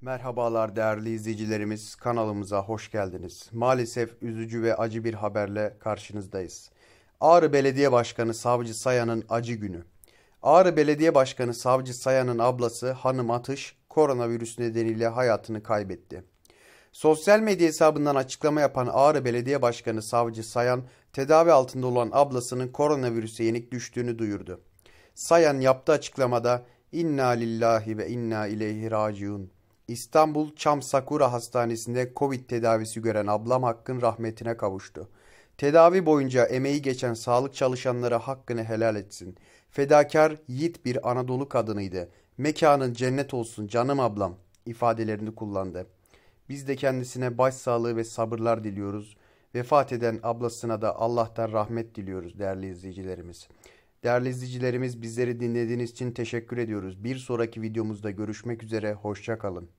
Merhabalar değerli izleyicilerimiz, kanalımıza hoş geldiniz. Maalesef üzücü ve acı bir haberle karşınızdayız. Ağrı Belediye Başkanı Savcı Sayan'ın acı günü. Ağrı Belediye Başkanı Savcı Sayan'ın ablası Hanım Atış koronavirüs nedeniyle hayatını kaybetti. Sosyal medya hesabından açıklama yapan Ağrı Belediye Başkanı Savcı Sayan, tedavi altında olan ablasının koronavirüse yenik düştüğünü duyurdu. Sayan yaptığı açıklamada "İnna lillahi ve inna ileyhi raciun" İstanbul Çam Sakura Hastanesi'nde Covid tedavisi gören ablam Hakk'ın rahmetine kavuştu. Tedavi boyunca emeği geçen sağlık çalışanlara hakkını helal etsin. Fedakar yiğit bir Anadolu kadınıydı. Mekanın cennet olsun canım ablam ifadelerini kullandı. Biz de kendisine başsağlığı ve sabırlar diliyoruz. Vefat eden ablasına da Allah'tan rahmet diliyoruz değerli izleyicilerimiz. Değerli izleyicilerimiz bizleri dinlediğiniz için teşekkür ediyoruz. Bir sonraki videomuzda görüşmek üzere, hoşçakalın.